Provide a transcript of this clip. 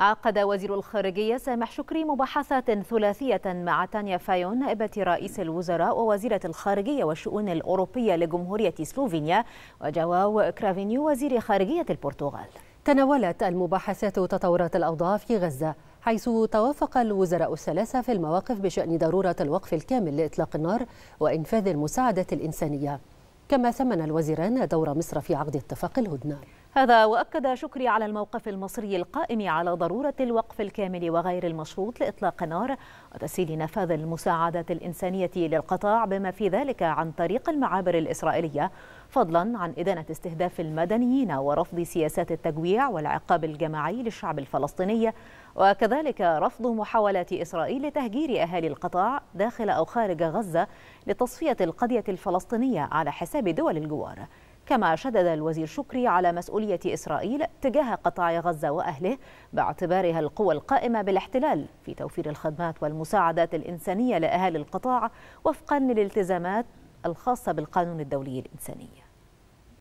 عقد وزير الخارجية سامح شكري مباحثات ثلاثية مع تانيا فايون نائبة رئيس الوزراء ووزيرة الخارجية والشؤون الأوروبية لجمهورية سلوفينيا وجواو كرافينيو وزير خارجية البرتغال تناولت المباحثات تطورات الأوضاع في غزة حيث توافق الوزراء الثلاثة في المواقف بشأن ضرورة الوقف الكامل لإطلاق النار وإنفاذ المساعدة الإنسانية كما ثمن الوزيران دور مصر في عقد اتفاق الهدنة هذا وأكد شكري على الموقف المصري القائم على ضرورة الوقف الكامل وغير المشروط لإطلاق النار وتسهيل نفاذ المساعدات الإنسانية للقطاع بما في ذلك عن طريق المعابر الإسرائيلية فضلا عن إدانة استهداف المدنيين ورفض سياسات التجويع والعقاب الجماعي للشعب الفلسطيني وكذلك رفض محاولات إسرائيل لتهجير أهالي القطاع داخل أو خارج غزة لتصفية القضية الفلسطينية على حساب دول الجوار كما شدد الوزير شكري على مسؤولية إسرائيل تجاه قطاع غزة وأهله باعتبارها القوى القائمة بالاحتلال في توفير الخدمات والمساعدات الإنسانية لأهالي القطاع وفقا للالتزامات الخاصة بالقانون الدولي الإنساني